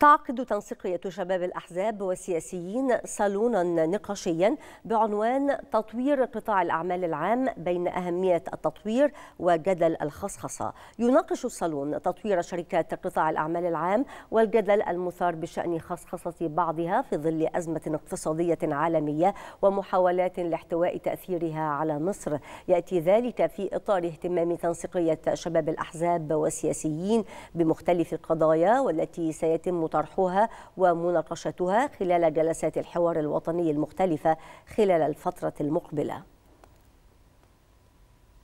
تعقد تنسيقية شباب الأحزاب والسياسيين صالونا نقاشيا بعنوان تطوير قطاع الأعمال العام بين أهمية التطوير وجدل الخصخصة يناقش الصالون تطوير شركات قطاع الأعمال العام والجدل المثار بشأن خصخصة بعضها في ظل أزمة اقتصادية عالمية ومحاولات لاحتواء تأثيرها على مصر يأتي ذلك في إطار اهتمام تنسيقية شباب الأحزاب والسياسيين بمختلف القضايا والتي سيتم طرحها ومناقشتها خلال جلسات الحوار الوطني المختلفة خلال الفترة المقبلة